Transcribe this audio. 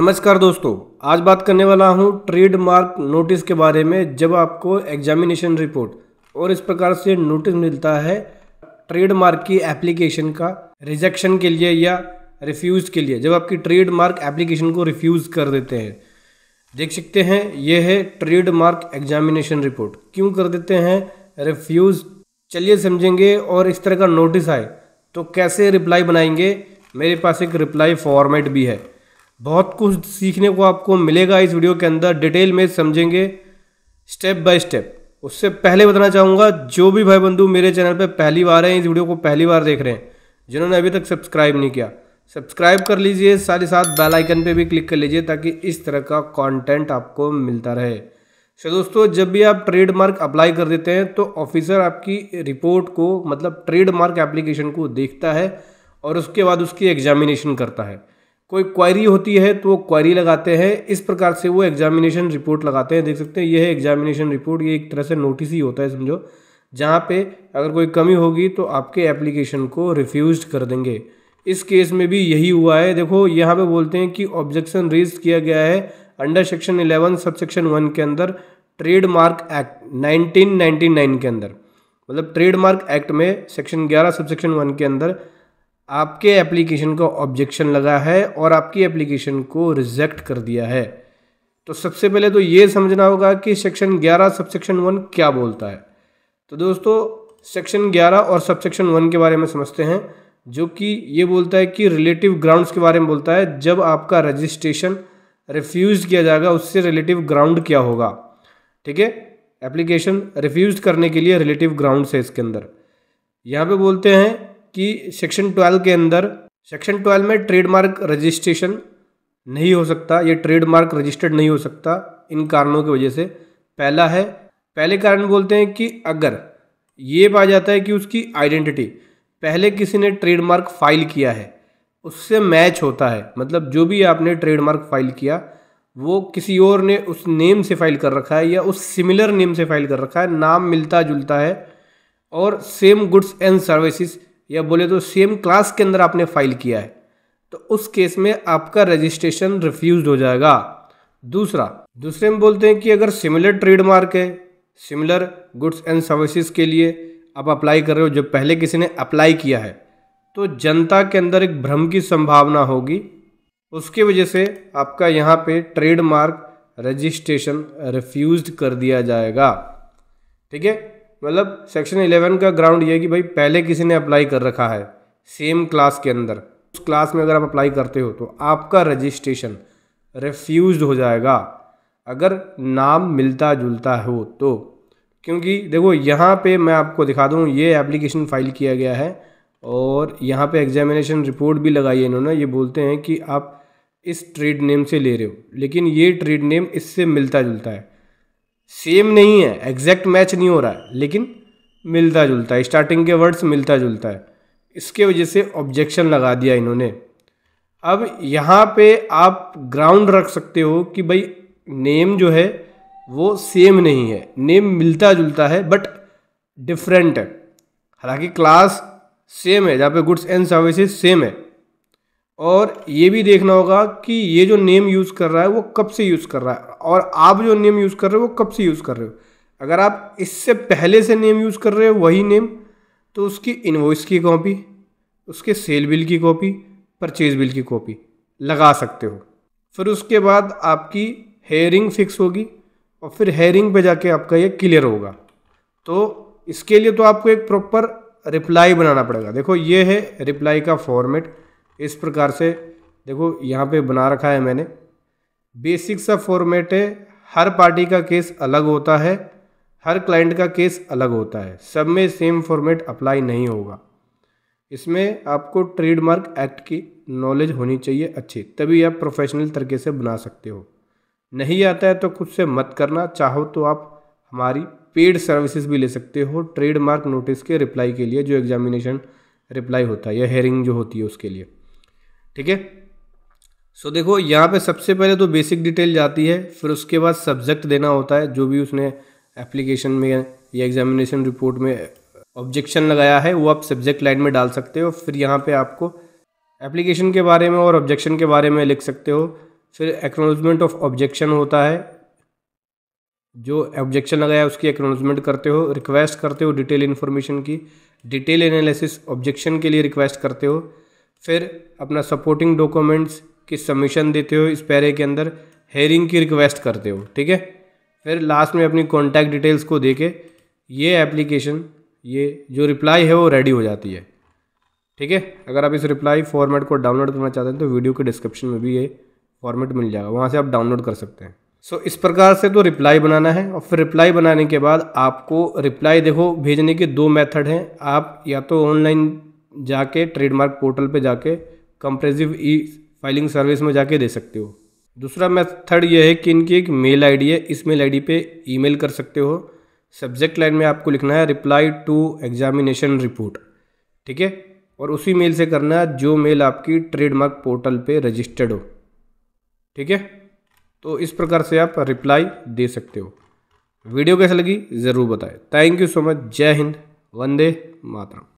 नमस्कार दोस्तों आज बात करने वाला हूं ट्रेडमार्क नोटिस के बारे में जब आपको एग्जामिनेशन रिपोर्ट और इस प्रकार से नोटिस मिलता है ट्रेडमार्क की एप्लीकेशन का रिजेक्शन के लिए या रिफ्यूज़ के लिए जब आपकी ट्रेडमार्क एप्लीकेशन को रिफ्यूज़ कर देते हैं देख सकते हैं ये है ट्रेडमार्क एग्जामिनेशन रिपोर्ट क्यों कर देते हैं रिफ्यूज़ चलिए समझेंगे और इस तरह का नोटिस आए तो कैसे रिप्लाई बनाएंगे मेरे पास एक रिप्लाई फॉर्मेट भी है बहुत कुछ सीखने को आपको मिलेगा इस वीडियो के अंदर डिटेल में समझेंगे स्टेप बाय स्टेप उससे पहले बताना चाहूँगा जो भी भाई बंधु मेरे चैनल पर पहली बार हैं इस वीडियो को पहली बार देख रहे हैं जिन्होंने अभी तक सब्सक्राइब नहीं किया सब्सक्राइब कर लीजिए साथ ही साथ बेल आइकन पे भी क्लिक कर लीजिए ताकि इस तरह का कंटेंट आपको मिलता रहे सो दोस्तों जब भी आप ट्रेडमार्क अप्लाई कर देते हैं तो ऑफिसर आपकी रिपोर्ट को मतलब ट्रेडमार्क एप्लीकेशन को देखता है और उसके बाद उसकी एग्जामिनेशन करता है कोई क्वायरी होती है तो वो क्वायरी लगाते हैं इस प्रकार से वो एग्जामिनेशन रिपोर्ट लगाते हैं देख सकते हैं ये है एग्जामिनेशन रिपोर्ट ये एक तरह से नोटिस ही होता है समझो जहाँ पे अगर कोई कमी होगी तो आपके एप्लीकेशन को रिफ्यूज कर देंगे इस केस में भी यही हुआ है देखो यहाँ पे बोलते हैं कि ऑब्जेक्शन रेज किया गया है under section eleven sub section one के अंदर ट्रेडमार्क एक्ट नाइनटीन के अंदर मतलब ट्रेडमार्क एक्ट में सेक्शन ग्यारह सब सेक्शन वन के अंदर आपके एप्लीकेशन को ऑब्जेक्शन लगा है और आपकी एप्लीकेशन को रिजेक्ट कर दिया है तो सबसे पहले तो ये समझना होगा कि सेक्शन 11 सबसेक्शन 1 क्या बोलता है तो दोस्तों सेक्शन 11 और सबसेक्शन 1 के बारे में समझते हैं जो कि ये बोलता है कि रिलेटिव ग्राउंड्स के बारे में बोलता है जब आपका रजिस्ट्रेशन रिफ्यूज़ किया जाएगा उससे रिलेटिव ग्राउंड क्या होगा ठीक है एप्लीकेशन रिफ्यूज़ करने के लिए रिलेटिव ग्राउंड्स है इसके अंदर यहाँ पे बोलते हैं कि सेक्शन ट्वेल्व के अंदर सेक्शन ट्वेल्व में ट्रेडमार्क रजिस्ट्रेशन नहीं हो सकता ये ट्रेडमार्क रजिस्टर्ड नहीं हो सकता इन कारणों की वजह से पहला है पहले कारण बोलते हैं कि अगर ये पा जाता है कि उसकी आइडेंटिटी पहले किसी ने ट्रेडमार्क फाइल किया है उससे मैच होता है मतलब जो भी आपने ट्रेडमार्क फाइल किया वो किसी और ने उस नेम से फाइल कर रखा है या उस सिमिलर नेम से फाइल कर रखा है नाम मिलता जुलता है और सेम गुड्स एंड सर्विसेज या बोले तो सेम क्लास के अंदर आपने फाइल किया है तो उस केस में आपका रजिस्ट्रेशन रिफ्यूज हो जाएगा दूसरा दूसरे में बोलते हैं कि अगर सिमिलर ट्रेडमार्क है सिमिलर गुड्स एंड सर्विसेज के लिए आप अप्लाई कर रहे हो जो पहले किसी ने अप्लाई किया है तो जनता के अंदर एक भ्रम की संभावना होगी उसकी वजह से आपका यहाँ पे ट्रेडमार्क रजिस्ट्रेशन रिफ्यूज कर दिया जाएगा ठीक है मतलब सेक्शन इलेवन का ग्राउंड ये है कि भाई पहले किसी ने अप्लाई कर रखा है सेम क्लास के अंदर उस क्लास में अगर आप अप्लाई करते हो तो आपका रजिस्ट्रेशन रिफ्यूज हो जाएगा अगर नाम मिलता जुलता हो तो क्योंकि देखो यहाँ पे मैं आपको दिखा दूँ ये एप्लीकेशन फाइल किया गया है और यहाँ पे एग्जामिनेशन रिपोर्ट भी लगाई है इन्होंने ये बोलते हैं कि आप इस ट्रेड नेम से ले रहे हो लेकिन ये ट्रेड नेम इससे मिलता जुलता है सेम नहीं है एग्जैक्ट मैच नहीं हो रहा है लेकिन मिलता जुलता है स्टार्टिंग के वर्ड्स मिलता जुलता है इसके वजह से ऑब्जेक्शन लगा दिया इन्होंने अब यहाँ पे आप ग्राउंड रख सकते हो कि भाई नेम जो है वो सेम नहीं है नेम मिलता जुलता है बट डिफरेंट है हालांकि क्लास सेम है जहाँ पे गुड्स एंड सर्विसेज सेम है और ये भी देखना होगा कि ये जो नेम यूज़ कर रहा है वो कब से यूज़ कर रहा है और आप जो नेम यूज़ कर रहे हो वो कब से यूज़ कर रहे हो अगर आप इससे पहले से नेम यूज़ कर रहे हो वही नेम तो उसकी इनवॉइस की कॉपी उसके सेल बिल की कॉपी परचेज बिल की कॉपी लगा सकते हो फिर उसके बाद आपकी हेयरिंग फिक्स होगी और फिर हेयरिंग पे जाके आपका ये क्लियर होगा तो इसके लिए तो आपको एक प्रॉपर रिप्लाई बनाना पड़ेगा देखो ये है रिप्लाई का फॉर्मेट इस प्रकार से देखो यहाँ पे बना रखा है मैंने बेसिक सा फॉर्मेट है हर पार्टी का केस अलग होता है हर क्लाइंट का केस अलग होता है सब में सेम फॉर्मेट अप्लाई नहीं होगा इसमें आपको ट्रेडमार्क एक्ट की नॉलेज होनी चाहिए अच्छी तभी आप प्रोफेशनल तरीके से बना सकते हो नहीं आता है तो खुद से मत करना चाहो तो आप हमारी पेड सर्विसेज भी ले सकते हो ट्रेडमार्क नोटिस के रिप्लाई के लिए जो एग्जामिनेशन रिप्लाई होता है या हेयरिंग जो होती है उसके लिए ठीक है सो देखो यहाँ पे सबसे पहले तो बेसिक डिटेल जाती है फिर उसके बाद सब्जेक्ट देना होता है जो भी उसने एप्लीकेशन में या एग्जामिनेशन रिपोर्ट में ऑब्जेक्शन लगाया है वो आप सब्जेक्ट लाइन में डाल सकते हो फिर यहाँ पे आपको एप्लीकेशन के बारे में और ऑब्जेक्शन के बारे में लिख सकते हो फिर एक्नोलॉजमेंट ऑफ ऑब्जेक्शन होता है जो ऑब्जेक्शन लगाया उसकी एक्नोलॉजमेंट करते हो रिक्वेस्ट करते हो डिटेल इन्फॉर्मेशन की डिटेल एनालिसिस ऑब्जेक्शन के लिए रिक्वेस्ट करते हो फिर अपना सपोर्टिंग डॉक्यूमेंट्स की सबमिशन देते हो इस पैरे के अंदर हेयरिंग की रिक्वेस्ट करते हो ठीक है फिर लास्ट में अपनी कॉन्टैक्ट डिटेल्स को दे के ये एप्लीकेशन ये जो रिप्लाई है वो रेडी हो जाती है ठीक है अगर आप इस रिप्लाई फॉर्मेट को डाउनलोड करना चाहते हैं तो वीडियो के डिस्क्रिप्शन में भी ये फॉर्मेट मिल जाएगा वहाँ से आप डाउनलोड कर सकते हैं सो so, इस प्रकार से तो रिप्लाई बनाना है और फिर रिप्लाई बनाने के बाद आपको रिप्लाई देखो भेजने के दो मेथड हैं आप या तो ऑनलाइन जाके ट्रेडमार्क पोर्टल पे जाके कंप्रेसिव ई फाइलिंग सर्विस में जाके दे सकते हो दूसरा मेथड यह है कि इनकी एक मेल आईडी है इस मेल आईडी पे ईमेल कर सकते हो सब्जेक्ट लाइन में आपको लिखना है रिप्लाई टू एग्जामिनेशन रिपोर्ट ठीक है और उसी मेल से करना है जो मेल आपकी ट्रेडमार्क पोर्टल पे रजिस्टर्ड हो ठीक है तो इस प्रकार से आप रिप्लाई दे सकते हो वीडियो कैसे लगी ज़रूर बताएं थैंक यू सो मच जय हिंद वंदे मातरम